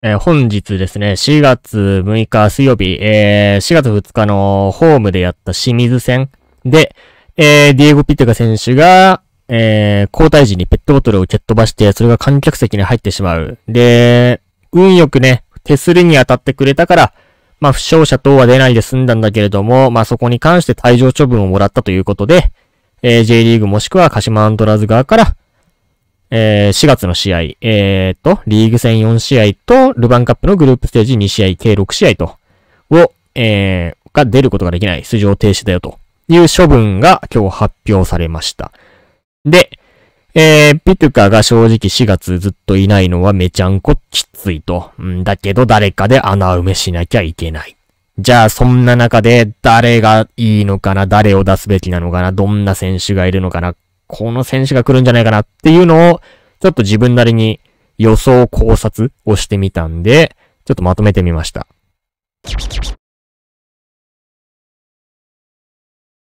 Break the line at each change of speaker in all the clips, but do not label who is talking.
えー、本日ですね、4月6日水曜日、えー、4月2日のホームでやった清水戦で、えー、ディエゴ・ピッテカ選手が、えー、交代時にペットボトルを蹴っ飛ばして、それが観客席に入ってしまう。で、運よくね、手すりに当たってくれたから、まあ、負傷者等は出ないで済んだんだけれども、まあ、そこに関して退場処分をもらったということで、えー、J リーグもしくは鹿島アントラーズ側から、えー、4月の試合、えー、っと、リーグ戦4試合と、ルヴァンカップのグループステージ2試合、計6試合と、を、えー、が出ることができない、出場停止だよという処分が今日発表されました。で、えー、ピトゥカが正直4月ずっといないのはめちゃんこきついと。んだけど誰かで穴埋めしなきゃいけない。じゃあそんな中で誰がいいのかな誰を出すべきなのかなどんな選手がいるのかなこの選手が来るんじゃないかなっていうのを、ちょっと自分なりに予想考察をしてみたんで、ちょっとまとめてみました。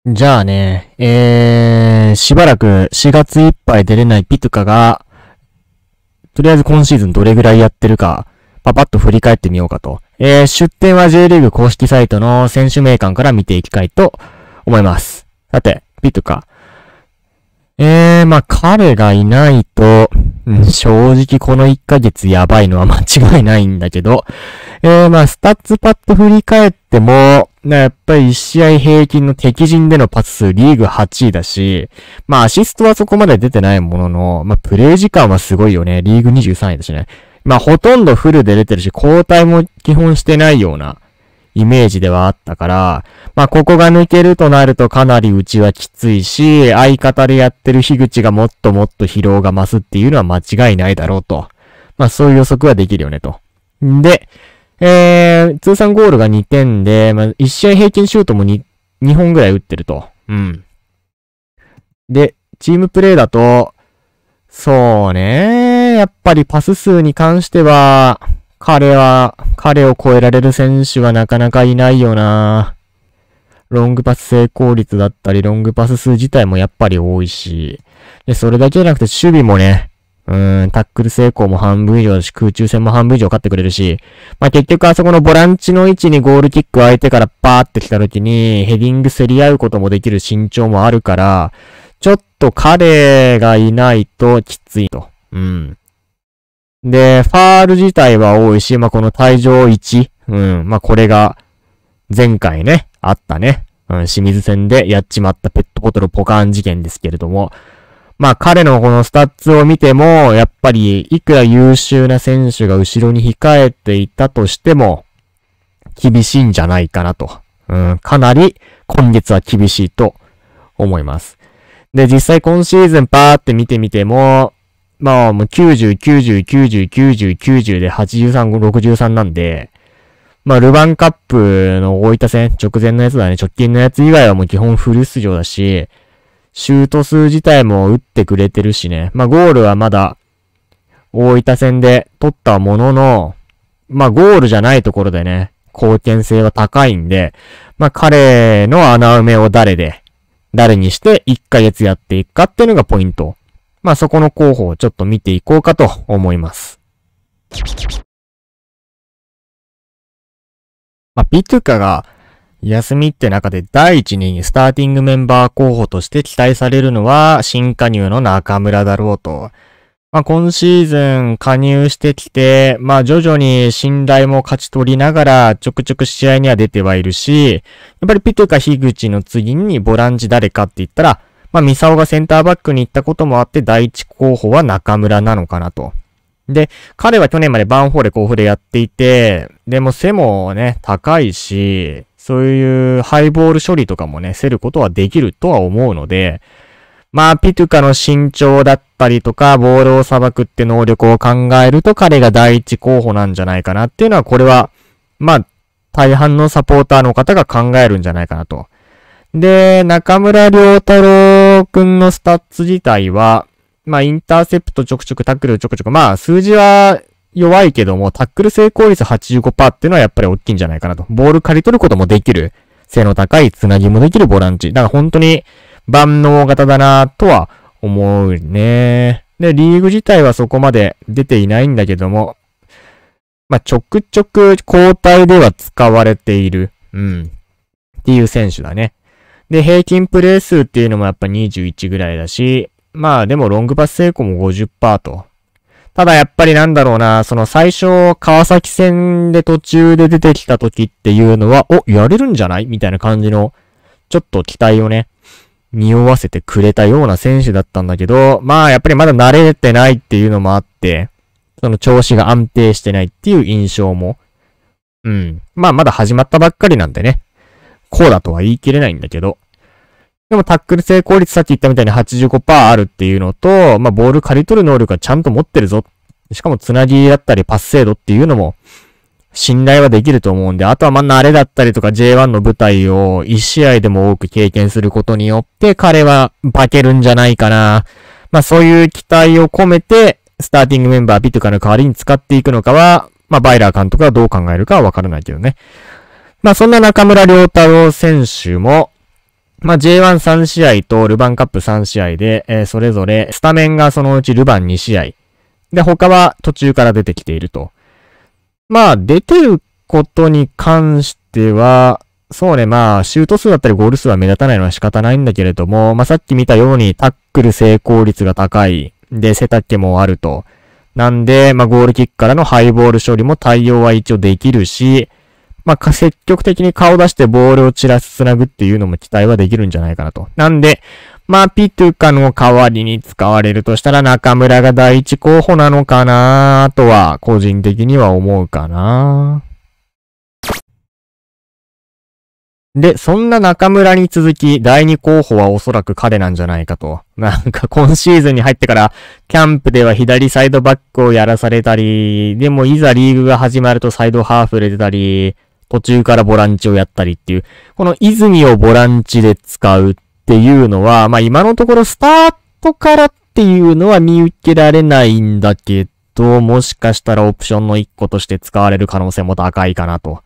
じゃあね、えー、しばらく4月いっぱい出れないピトカが、とりあえず今シーズンどれぐらいやってるか、パパッと振り返ってみようかと。えー、出展は J リーグ公式サイトの選手名鑑から見ていきたいと思います。さて、ピトカ。えー、まあ、彼がいないと、うん、正直この1ヶ月やばいのは間違いないんだけど、えー、まあ、スタッツパッと振り返っても、やっぱり1試合平均の敵陣でのパス数リーグ8位だし、まあ、アシストはそこまで出てないものの、まあ、プレイ時間はすごいよね。リーグ23位だしね。まあ、ほとんどフルで出てるし、交代も基本してないようなイメージではあったから、まあ、ここが抜けるとなるとかなりうちはきついし、相方でやってる樋口がもっともっと疲労が増すっていうのは間違いないだろうと。まあ、そういう予測はできるよねと。んで、えー、通算ゴールが2点で、まあ、1試合平均シュートも 2, 2本ぐらい打ってると。うん。で、チームプレイだと、そうね、やっぱりパス数に関しては、彼は、彼を超えられる選手はなかなかいないよな。ロングパス成功率だったり、ロングパス数自体もやっぱり多いし、で、それだけじゃなくて守備もね、うん、タックル成功も半分以上だし、空中戦も半分以上勝ってくれるし、まあ、結局あそこのボランチの位置にゴールキック相手からパーって来た時に、ヘディング競り合うこともできる身長もあるから、ちょっと彼がいないときついと。うん。で、ファール自体は多いし、まあ、この退場1。うん。まあ、これが、前回ね、あったね。うん、清水戦でやっちまったペットボトルポカーン事件ですけれども、まあ彼のこのスタッツを見ても、やっぱりいくら優秀な選手が後ろに控えていたとしても、厳しいんじゃないかなと。うん、かなり今月は厳しいと思います。で、実際今シーズンパーって見てみても、まあもう90、90、90、90、90で83、63なんで、まあルヴァンカップの大分戦、直前のやつだね、直近のやつ以外はもう基本フル出場だし、シュート数自体も打ってくれてるしね。まあ、ゴールはまだ、大分戦で取ったものの、まあ、ゴールじゃないところでね、貢献性は高いんで、まあ、彼の穴埋めを誰で、誰にして1ヶ月やっていくかっていうのがポイント。まあ、そこの候補をちょっと見ていこうかと思います。まあ、ピトゥカが休みって中で第一にスターティングメンバー候補として期待されるのは新加入の中村だろうと。まあ、今シーズン加入してきて、まあ、徐々に信頼も勝ち取りながら、ちょくちょく試合には出てはいるし、やっぱりピテか樋口の次にボランチ誰かって言ったら、まあ、ミサオがセンターバックに行ったこともあって、第一候補は中村なのかなと。で、彼は去年までバンフォーレ甲府でやっていて、でも背もね、高いし、そういうハイボール処理とかもね、せることはできるとは思うので、まあ、ピトゥカの身長だったりとか、ボールをばくって能力を考えると、彼が第一候補なんじゃないかなっていうのは、これは、まあ、大半のサポーターの方が考えるんじゃないかなと。で、中村良太郎くんのスタッツ自体は、まあ、インターセプトちょくちょくタックルちょくちょく、まあ、数字は弱いけども、タックル成功率85%っていうのはやっぱり大きいんじゃないかなと。ボール刈り取ることもできる。背の高いつなぎもできるボランチ。だから本当に万能型だなとは思うね。で、リーグ自体はそこまで出ていないんだけども、まあ、ちょくちょく交代では使われている。うん。っていう選手だね。で、平均プレイ数っていうのもやっぱ21ぐらいだし、まあでもロングパス成功も50%と。ただやっぱりなんだろうな、その最初、川崎戦で途中で出てきた時っていうのは、お、やれるんじゃないみたいな感じの、ちょっと期待をね、匂わせてくれたような選手だったんだけど、まあやっぱりまだ慣れてないっていうのもあって、その調子が安定してないっていう印象も、うん。まあまだ始まったばっかりなんでね、こうだとは言い切れないんだけど、でもタックル成功率さっき言ったみたいに85%あるっていうのと、まあ、ボール刈り取る能力はちゃんと持ってるぞ。しかもつなぎだったりパス精度っていうのも信頼はできると思うんで、あとはま、慣れだったりとか J1 の舞台を1試合でも多く経験することによって彼は化けるんじゃないかな。まあ、そういう期待を込めて、スターティングメンバービトカの代わりに使っていくのかは、まあ、バイラー監督はどう考えるかはわからないけどね。まあ、そんな中村良太郎選手も、まあ、J13 試合とルヴァンカップ3試合で、えー、それぞれスタメンがそのうちルヴァン2試合。で、他は途中から出てきていると。まあ、出てることに関しては、そうね、まあ、シュート数だったりゴール数は目立たないのは仕方ないんだけれども、まあさっき見たようにタックル成功率が高い。で、背丈もあると。なんで、まあゴールキックからのハイボール処理も対応は一応できるし、まあ、積極的に顔出してボールを散らす、つなぐっていうのも期待はできるんじゃないかなと。なんで、まあ、ピトゥカの代わりに使われるとしたら中村が第一候補なのかなとは、個人的には思うかなで、そんな中村に続き、第二候補はおそらく彼なんじゃないかと。なんか今シーズンに入ってから、キャンプでは左サイドバックをやらされたり、でもいざリーグが始まるとサイドハーフ入れてたり、途中からボランチをやったりっていう、この泉をボランチで使うっていうのは、まあ今のところスタートからっていうのは見受けられないんだけど、もしかしたらオプションの一個として使われる可能性も高いかなと。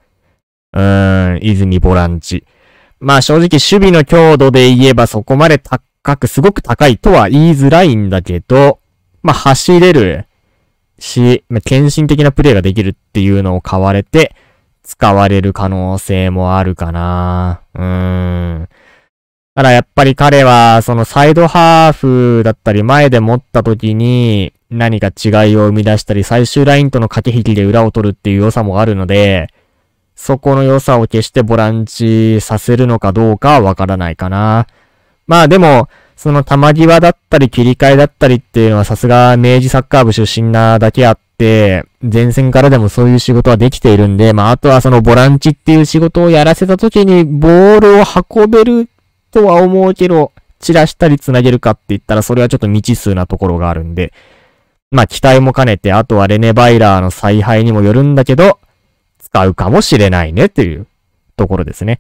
うーん、泉ボランチ。まあ正直守備の強度で言えばそこまで高く、すごく高いとは言いづらいんだけど、まあ走れるし、献身的なプレイができるっていうのを買われて、使われる可能性もあるかな。うーん。ただやっぱり彼は、そのサイドハーフだったり前で持った時に何か違いを生み出したり最終ラインとの駆け引きで裏を取るっていう良さもあるので、そこの良さを決してボランチさせるのかどうかはわからないかな。まあでも、その球際だったり切り替えだったりっていうのはさすが明治サッカー部出身なだけあっ、前線からでもそういう仕事はできているんで、まあ、あとはそのボランチっていう仕事をやらせた時に、ボールを運べるとは思うけど、散らしたり繋げるかって言ったら、それはちょっと未知数なところがあるんで、まあ、期待も兼ねて、あとはレネバイラーの采配にもよるんだけど、使うかもしれないねというところですね。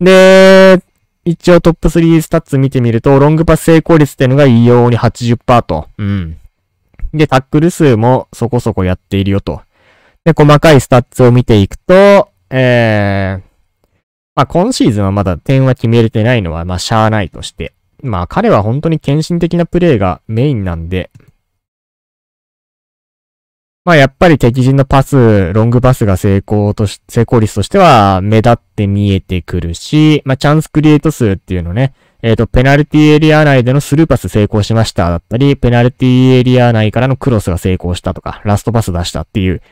で、一応トップ3スタッツ見てみると、ロングパス成功率っていうのが異様に80%と。うん。で、タックル数もそこそこやっているよと。で、細かいスタッツを見ていくと、えー、まあ、今シーズンはまだ点は決めれてないのは、まあ、しゃーないとして。まあ、彼は本当に献身的なプレーがメインなんで、まあ、やっぱり敵陣のパス、ロングパスが成功とし、成功率としては目立って見えてくるし、まあ、チャンスクリエイト数っていうのね、えっ、ー、と、ペナルティエリア内でのスルーパス成功しましただったり、ペナルティエリア内からのクロスが成功したとか、ラストパス出したっていう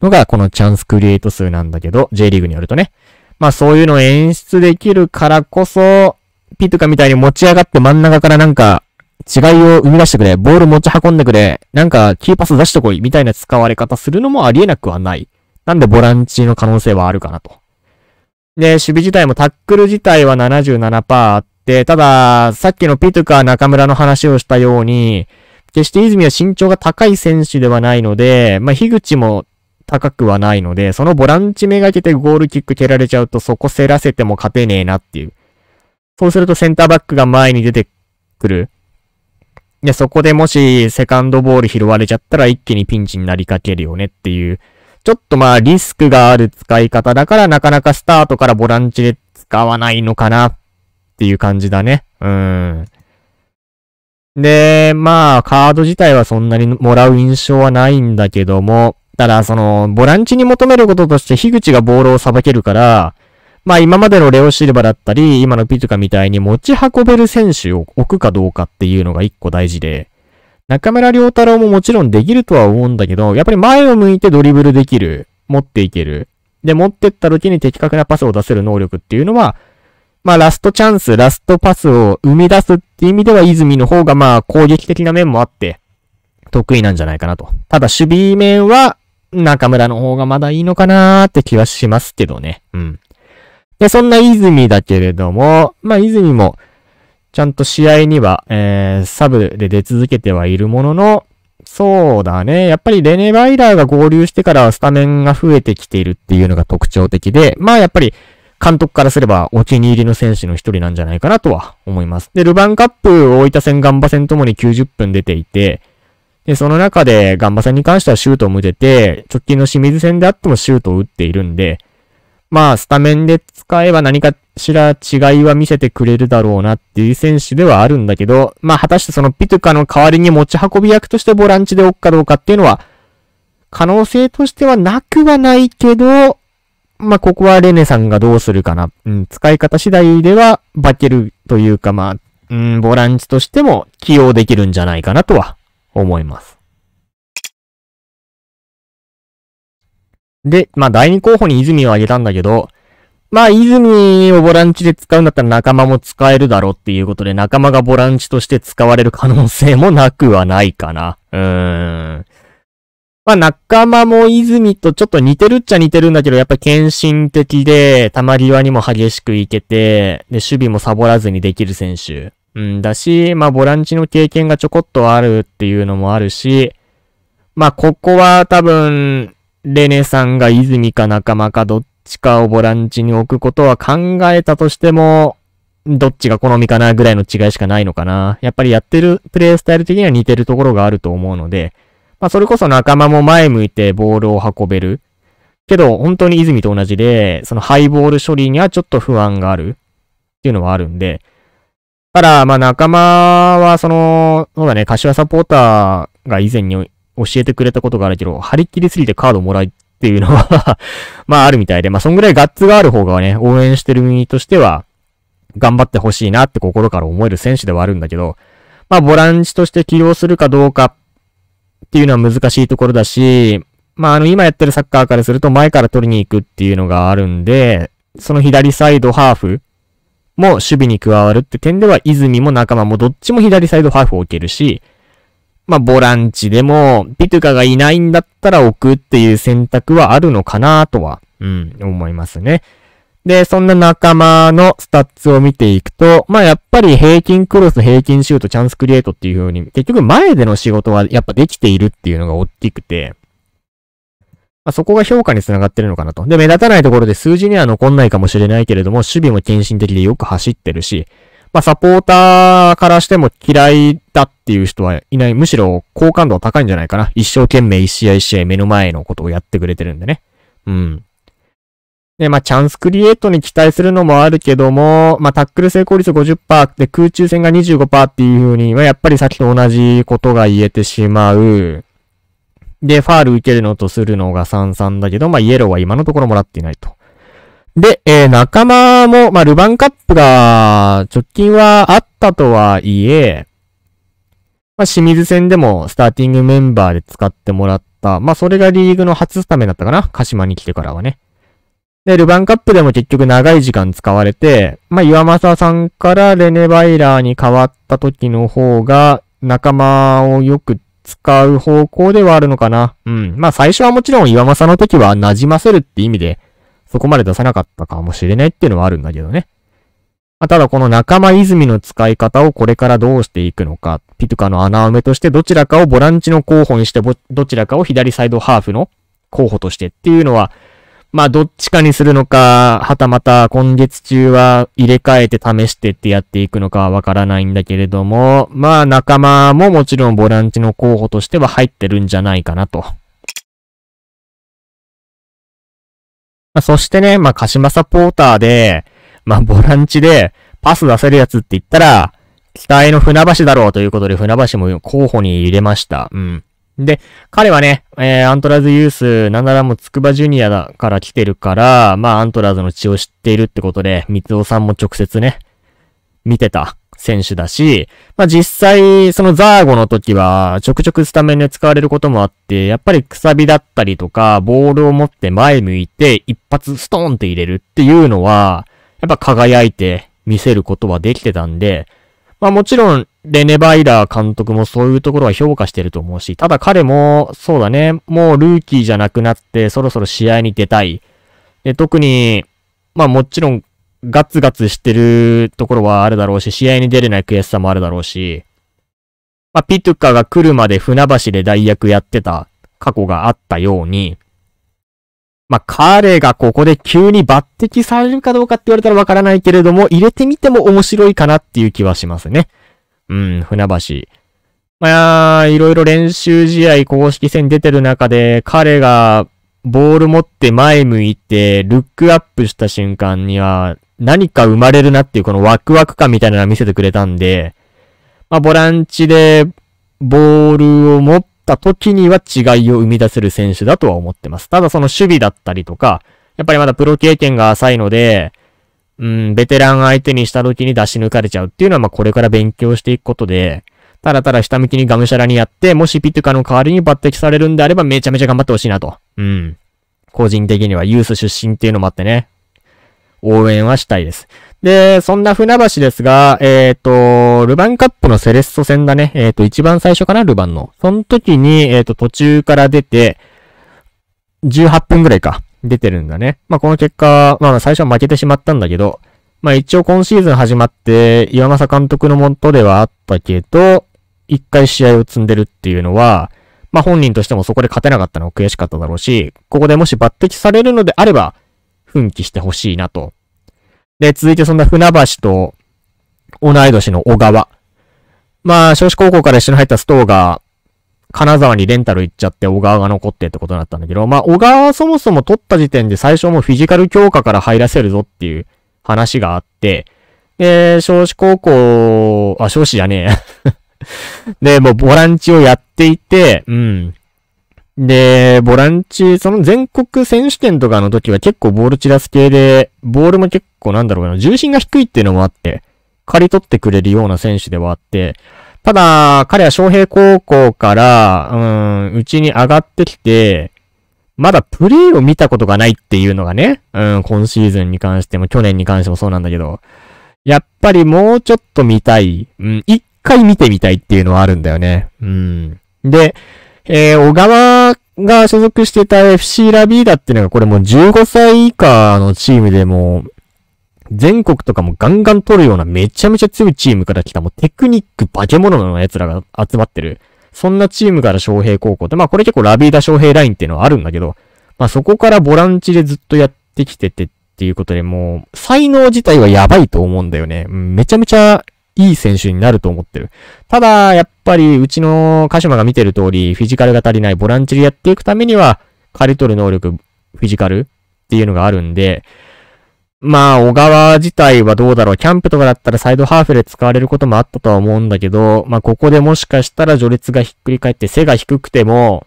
のがこのチャンスクリエイト数なんだけど、J リーグによるとね。まあそういうのを演出できるからこそ、ピトカみたいに持ち上がって真ん中からなんか違いを生み出してくれ、ボール持ち運んでくれ、なんかキーパス出してこいみたいな使われ方するのもありえなくはない。なんでボランチの可能性はあるかなと。で、守備自体もタックル自体は77%あっで、ただ、さっきのピトカー中村の話をしたように、決して泉は身長が高い選手ではないので、まあ、樋口も高くはないので、そのボランチめがけてゴールキック蹴られちゃうとそこ競らせても勝てねえなっていう。そうするとセンターバックが前に出てくる。で、そこでもしセカンドボール拾われちゃったら一気にピンチになりかけるよねっていう。ちょっとまあリスクがある使い方だからなかなかスタートからボランチで使わないのかなっっていう感じだね。うん。で、まあ、カード自体はそんなにもらう印象はないんだけども、ただ、その、ボランチに求めることとして、樋口がボールをさばけるから、まあ今までのレオシルバだったり、今のピトカみたいに持ち運べる選手を置くかどうかっていうのが一個大事で、中村良太郎ももちろんできるとは思うんだけど、やっぱり前を向いてドリブルできる、持っていける。で、持ってった時に的確なパスを出せる能力っていうのは、まあラストチャンス、ラストパスを生み出すっていう意味では泉の方がまあ攻撃的な面もあって、得意なんじゃないかなと。ただ守備面は中村の方がまだいいのかなーって気はしますけどね。うん。で、そんな泉だけれども、まあ泉も、ちゃんと試合には、えー、サブで出続けてはいるものの、そうだね。やっぱりレネ・バイラーが合流してからスタメンが増えてきているっていうのが特徴的で、まあやっぱり監督からすればお気に入りの選手の一人なんじゃないかなとは思います。で、ルヴァンカップ、大分戦、ガンバ戦ともに90分出ていて、で、その中でガンバ戦に関してはシュートを打てて、直近の清水戦であってもシュートを打っているんで、まあ、スタメンで使えば何かしら違いは見せてくれるだろうなっていう選手ではあるんだけど、まあ、果たしてそのピトゥカの代わりに持ち運び役としてボランチでおくかどうかっていうのは、可能性としてはなくはないけど、まあ、ここはレネさんがどうするかな。うん、使い方次第では、化けるというか、まあ、うん、ボランチとしても起用できるんじゃないかなとは思います。で、まあ、第2候補に泉を挙げたんだけど、まあ、泉をボランチで使うんだったら仲間も使えるだろうっていうことで、仲間がボランチとして使われる可能性もなくはないかな。うーん。まあ仲間も泉とちょっと似てるっちゃ似てるんだけど、やっぱり献身的で、り際にも激しくいけて、で、守備もサボらずにできる選手。うん、だし、まあボランチの経験がちょこっとあるっていうのもあるし、まあここは多分、レネさんが泉か仲間かどっちかをボランチに置くことは考えたとしても、どっちが好みかなぐらいの違いしかないのかな。やっぱりやってるプレイスタイル的には似てるところがあると思うので、まあ、それこそ仲間も前向いてボールを運べる。けど、本当に泉と同じで、そのハイボール処理にはちょっと不安があるっていうのはあるんで、ただ、まあ仲間は、その、そうだね、柏サポーターが以前に教えてくれたことがあるけど、張り切りすぎてカードもらいっていうのは まああるみたいで、まあそんぐらいガッツがある方がね、応援してる身としては、頑張ってほしいなって心から思える選手ではあるんだけど、まあボランチとして起用するかどうかっっていうのは難しいところだし、まあ、あの、今やってるサッカーからすると前から取りに行くっていうのがあるんで、その左サイドハーフも守備に加わるって点では、泉も仲間もどっちも左サイドハーフを置けるし、まあ、ボランチでも、ピトゥカがいないんだったら置くっていう選択はあるのかなとは、うん、思いますね。で、そんな仲間のスタッツを見ていくと、まあやっぱり平均クロス、平均シュート、チャンスクリエイトっていう風に、結局前での仕事はやっぱできているっていうのが大きくて、まあ、そこが評価につながってるのかなと。で、目立たないところで数字には残んないかもしれないけれども、守備も献身的でよく走ってるし、まあ、サポーターからしても嫌いだっていう人はいない。むしろ好感度は高いんじゃないかな。一生懸命一試合一試合目の前のことをやってくれてるんでね。うん。で、まあ、チャンスクリエイトに期待するのもあるけども、まあ、タックル成功率50%で空中戦が25%っていう風に、まあ、やっぱりさっきと同じことが言えてしまう。で、ファール受けるのとするのが33だけど、まあ、イエローは今のところもらっていないと。で、えー、仲間も、まあ、ルヴァンカップが、直近はあったとはいえ、まあ、清水戦でもスターティングメンバーで使ってもらった。まあ、それがリーグの初スタメンだったかな鹿島に来てからはね。で、ルヴァンカップでも結局長い時間使われて、まあ、岩政さんからレネバイラーに変わった時の方が、仲間をよく使う方向ではあるのかな。うん。まあ、最初はもちろん岩政の時は馴染ませるって意味で、そこまで出さなかったかもしれないっていうのはあるんだけどね。まあ、ただこの仲間泉の使い方をこれからどうしていくのか、ピトカの穴埋めとしてどちらかをボランチの候補にして、どちらかを左サイドハーフの候補としてっていうのは、まあ、どっちかにするのか、はたまた今月中は入れ替えて試してってやっていくのかはわからないんだけれども、まあ、仲間ももちろんボランチの候補としては入ってるんじゃないかなと。まあ、そしてね、まあ、鹿島サポーターで、まあ、ボランチでパス出せるやつって言ったら、期待の船橋だろうということで船橋も候補に入れました。うん。で、彼はね、えー、アントラーズユース、なんならもう筑波ジュニアだから来てるから、まあアントラーズの血を知っているってことで、三尾さんも直接ね、見てた選手だし、まあ実際、そのザーゴの時は、ちょくちょくスタメンで使われることもあって、やっぱりくさびだったりとか、ボールを持って前向いて、一発ストーンって入れるっていうのは、やっぱ輝いて見せることはできてたんで、まあもちろん、で、ネバイラー監督もそういうところは評価してると思うし、ただ彼も、そうだね、もうルーキーじゃなくなって、そろそろ試合に出たい。で、特に、まあもちろん、ガツガツしてるところはあるだろうし、試合に出れない悔しさもあるだろうし、まあピトゥカが来るまで船橋で代役やってた過去があったように、まあ彼がここで急に抜擢されるかどうかって言われたらわからないけれども、入れてみても面白いかなっていう気はしますね。うん、船橋。まあ、いろいろ練習試合公式戦出てる中で、彼がボール持って前向いて、ルックアップした瞬間には、何か生まれるなっていうこのワクワク感みたいなのを見せてくれたんで、まあ、ボランチでボールを持った時には違いを生み出せる選手だとは思ってます。ただその守備だったりとか、やっぱりまだプロ経験が浅いので、うん、ベテラン相手にした時に出し抜かれちゃうっていうのは、まあ、これから勉強していくことで、ただただ下向きにがむしゃらにやって、もしピトゥカの代わりに抜擢されるんであれば、めちゃめちゃ頑張ってほしいなと。うん。個人的にはユース出身っていうのもあってね、応援はしたいです。で、そんな船橋ですが、えっ、ー、と、ルヴァンカップのセレッソ戦だね。えっ、ー、と、一番最初かな、ルヴァンの。その時に、えっ、ー、と、途中から出て、18分ぐらいか。出てるんだね。まあ、この結果、まあ、最初は負けてしまったんだけど、まあ、一応今シーズン始まって、岩政監督のもとではあったけど、一回試合を積んでるっていうのは、まあ、本人としてもそこで勝てなかったのは悔しかっただろうし、ここでもし抜擢されるのであれば、奮起してほしいなと。で、続いてそんな船橋と同い年の小川。まあ、少子高校から一緒に入ったストーー、金沢にレンタル行っちゃって小川が残ってってことになったんだけど、まあ、小川はそもそも取った時点で最初もフィジカル強化から入らせるぞっていう話があって、で、少子高校、あ、少子じゃねえ。で、もうボランチをやっていて、うん。で、ボランチ、その全国選手権とかの時は結構ボール散らす系で、ボールも結構なんだろうな、重心が低いっていうのもあって、刈り取ってくれるような選手ではあって、ただ、彼は昌平高校から、うん、うちに上がってきて、まだプレイを見たことがないっていうのがね、うん、今シーズンに関しても、去年に関してもそうなんだけど、やっぱりもうちょっと見たい、うん、一回見てみたいっていうのはあるんだよね。うん。で、えー、小川が所属してた FC ラビーダっていうのがこれもう15歳以下のチームでも、全国とかもガンガン取るようなめちゃめちゃ強いチームから来た、もうテクニック化け物の奴らが集まってる。そんなチームから翔平高校って、まあこれ結構ラビーダ翔平ラインっていうのはあるんだけど、まあそこからボランチでずっとやってきててっていうことで、もう才能自体はやばいと思うんだよね。うん、めちゃめちゃいい選手になると思ってる。ただ、やっぱりうちの鹿島が見てる通り、フィジカルが足りないボランチでやっていくためには、刈り取る能力、フィジカルっていうのがあるんで、まあ、小川自体はどうだろう。キャンプとかだったらサイドハーフで使われることもあったとは思うんだけど、まあ、ここでもしかしたら序列がひっくり返って背が低くても、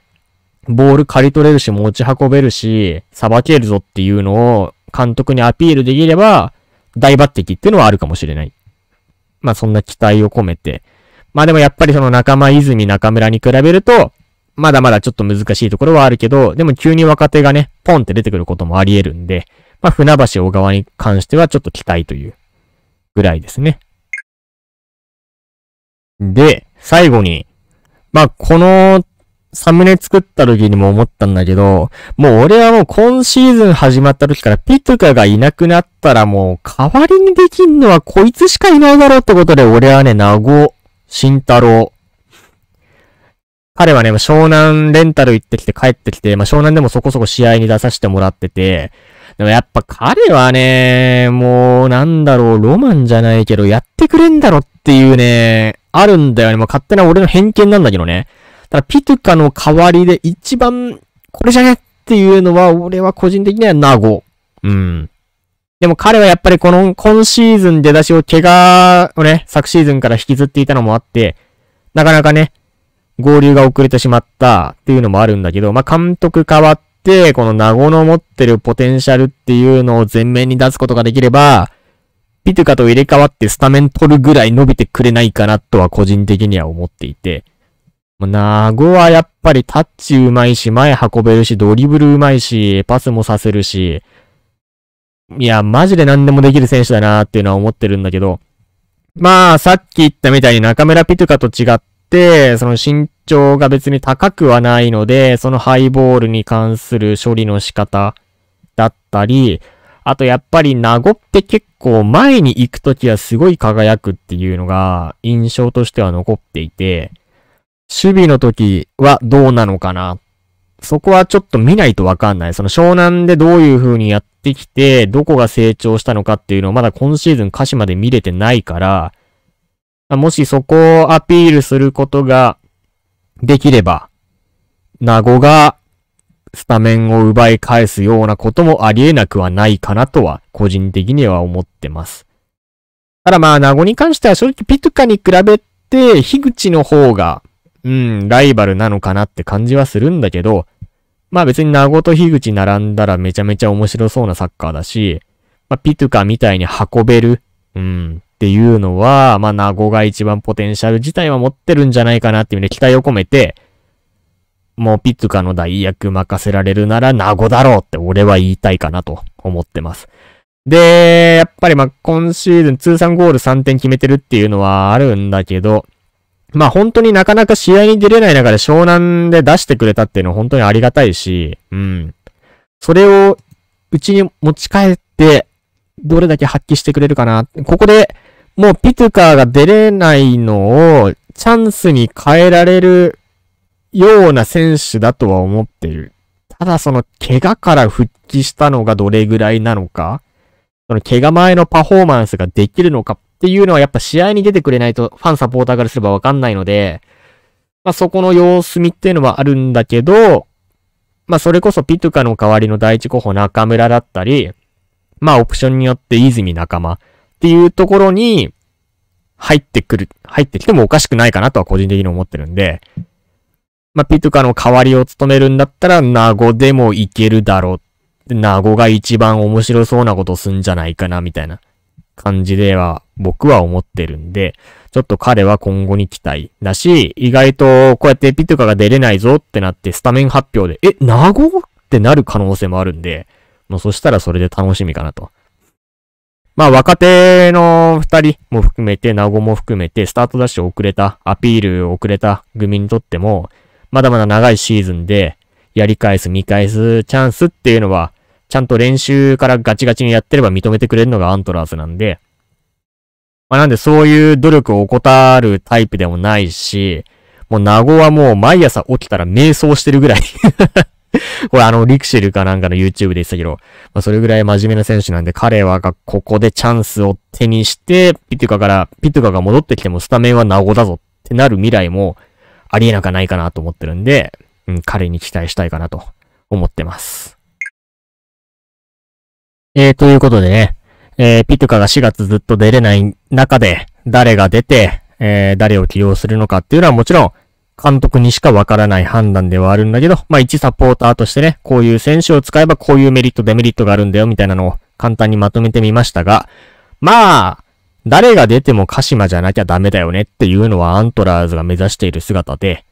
ボール刈り取れるし、持ち運べるし、裁けるぞっていうのを監督にアピールできれば、大抜擢っていうのはあるかもしれない。まあ、そんな期待を込めて。まあでもやっぱりその仲間泉中村に比べると、まだまだちょっと難しいところはあるけど、でも急に若手がね、ポンって出てくることもあり得るんで、まあ、船橋小川に関してはちょっと期待というぐらいですね。で、最後に、まあ、このサムネ作った時にも思ったんだけど、もう俺はもう今シーズン始まった時からピトカがいなくなったらもう代わりにできんのはこいつしかいないだろうってことで俺はね、名護、慎太郎。彼はね、湘南レンタル行ってきて帰ってきて、まあ、湘南でもそこそこ試合に出させてもらってて、でもやっぱ彼はね、もうなんだろう、ロマンじゃないけど、やってくれんだろっていうね、あるんだよね。もう勝手な俺の偏見なんだけどね。ただピトゥカの代わりで一番、これじゃねっていうのは、俺は個人的にはナゴ。うん。でも彼はやっぱりこの、今シーズン出だしを怪我をね、昨シーズンから引きずっていたのもあって、なかなかね、合流が遅れてしまったっていうのもあるんだけど、まあ、監督変わっ、この名護の持ってるポテンシャルっていうのを前面に出すことができれば、ピトゥカと入れ替わってスタメン取るぐらい伸びてくれないかなとは個人的には思っていて、名護はやっぱりタッチうまいし、前運べるし、ドリブルうまいし、パスもさせるし、いや、マジで何でもできる選手だなーっていうのは思ってるんだけど、まあ、さっき言ったみたいに中村ピトゥカと違っ、その身長が別に高くはないので、そのハイボールに関する処理の仕方だったり、あとやっぱり名護って結構前に行くときはすごい輝くっていうのが印象としては残っていて、守備の時はどうなのかなそこはちょっと見ないとわかんない。その湘南でどういう風にやってきて、どこが成長したのかっていうのをまだ今シーズン歌詞まで見れてないから、もしそこをアピールすることができれば、名護がスタメンを奪い返すようなこともありえなくはないかなとは、個人的には思ってます。ただまあ、名護に関しては正直ピトカに比べて、樋口の方が、うん、ライバルなのかなって感じはするんだけど、まあ別に名護と樋口並んだらめちゃめちゃ面白そうなサッカーだし、まあピトカみたいに運べる、うん、っていうのは、まあ、名が一番ポテンシャル自体は持ってるんじゃないかなっていうね、期待を込めて、もうピッツカの代役任せられるなら名ゴだろうって俺は言いたいかなと思ってます。で、やっぱりま今シーズン通算ゴール3点決めてるっていうのはあるんだけど、まあ本当になかなか試合に出れない中で湘南で出してくれたっていうのは本当にありがたいし、うん。それをうちに持ち帰って、どれだけ発揮してくれるかな。ここで、もうピトゥカーが出れないのをチャンスに変えられるような選手だとは思ってる。ただその怪我から復帰したのがどれぐらいなのか、その怪我前のパフォーマンスができるのかっていうのはやっぱ試合に出てくれないとファンサポーターからすればわかんないので、まあそこの様子見っていうのはあるんだけど、まあそれこそピトゥカの代わりの第一候補中村だったり、まあオプションによって泉仲間。っていうところに入ってくる、入ってきてもおかしくないかなとは個人的に思ってるんで、まあ、ピトカの代わりを務めるんだったら、名護でもいけるだろう。名護が一番面白そうなことすんじゃないかな、みたいな感じでは、僕は思ってるんで、ちょっと彼は今後に期待だし、意外とこうやってピトカが出れないぞってなってスタメン発表で、え、名護ってなる可能性もあるんで、もうそしたらそれで楽しみかなと。まあ若手の二人も含めて、名護も含めて、スタートダッシュ遅れた、アピール遅れた組にとっても、まだまだ長いシーズンで、やり返す、見返す、チャンスっていうのは、ちゃんと練習からガチガチにやってれば認めてくれるのがアントラーズなんで、まあなんでそういう努力を怠るタイプでもないし、もう名護はもう毎朝起きたら瞑想してるぐらい これあの、リクシルかなんかの YouTube で言ってたけど、まあ、それぐらい真面目な選手なんで、彼はここでチャンスを手にして、ピトゥカから、ピトゥカが戻ってきてもスタメンは名護だぞってなる未来もありえなくないかなと思ってるんで、うん、彼に期待したいかなと思ってます。えー、ということでね、えー、ピトゥカが4月ずっと出れない中で、誰が出て、えー、誰を起用するのかっていうのはもちろん、監督にしかわからない判断ではあるんだけど、まあ一サポーターとしてね、こういう選手を使えばこういうメリット、デメリットがあるんだよ、みたいなのを簡単にまとめてみましたが、まあ、誰が出ても鹿島じゃなきゃダメだよねっていうのはアントラーズが目指している姿で、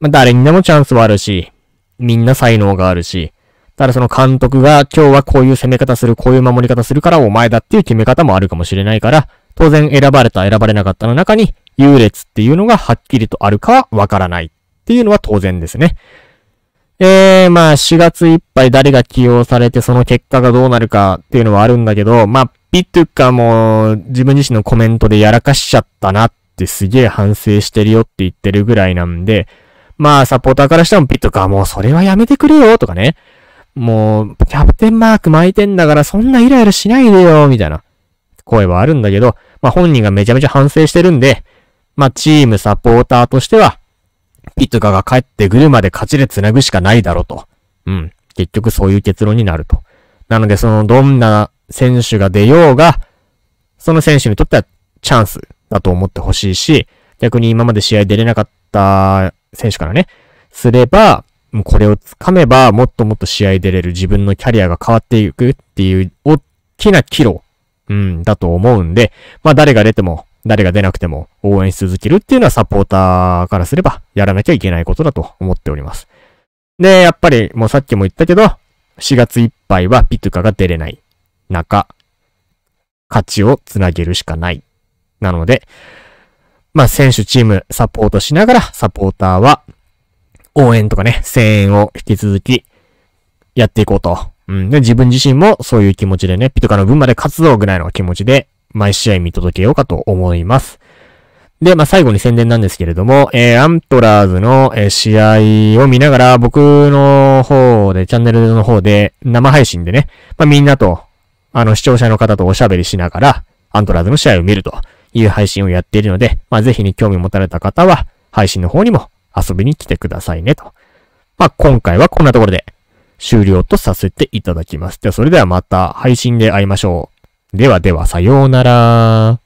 まあ誰にでもチャンスはあるし、みんな才能があるし、ただその監督が今日はこういう攻め方する、こういう守り方するからお前だっていう決め方もあるかもしれないから、当然選ばれた、選ばれなかったの中に優劣っていうのがはっきりとあるかはわからないっていうのは当然ですね。えー、まあ4月いっぱい誰が起用されてその結果がどうなるかっていうのはあるんだけど、まあピトゥカも自分自身のコメントでやらかしちゃったなってすげえ反省してるよって言ってるぐらいなんで、まあサポーターからしてもピトゥカもうそれはやめてくれよとかね。もう、キャプテンマーク巻いてんだからそんなイライラしないでよ、みたいな声はあるんだけど、まあ、本人がめちゃめちゃ反省してるんで、まあ、チームサポーターとしては、ピトカが帰ってくるまで勝ちで繋ぐしかないだろうと。うん。結局そういう結論になると。なので、その、どんな選手が出ようが、その選手にとってはチャンスだと思ってほしいし、逆に今まで試合出れなかった選手からね、すれば、もうこれを掴めば、もっともっと試合出れる自分のキャリアが変わっていくっていう、大きな岐路うん、だと思うんで、まあ誰が出ても、誰が出なくても応援し続けるっていうのはサポーターからすればやらなきゃいけないことだと思っております。で、やっぱりもうさっきも言ったけど、4月いっぱいはピトゥカが出れない中、勝ちをつなげるしかない。なので、まあ選手チームサポートしながらサポーターは応援とかね、声援を引き続きやっていこうとうん。で、自分自身もそういう気持ちでね、ピトカの分まで活動ぐらいの気持ちで、毎試合見届けようかと思います。で、まあ、最後に宣伝なんですけれども、えー、アントラーズの、えー、試合を見ながら、僕の方で、チャンネルの方で、生配信でね、まあ、みんなと、あの、視聴者の方とおしゃべりしながら、アントラーズの試合を見るという配信をやっているので、まあ、ぜひに興味持たれた方は、配信の方にも遊びに来てくださいねと。まあ、今回はこんなところで。終了とさせていただきます。では、それではまた配信で会いましょう。ではでは、さようなら。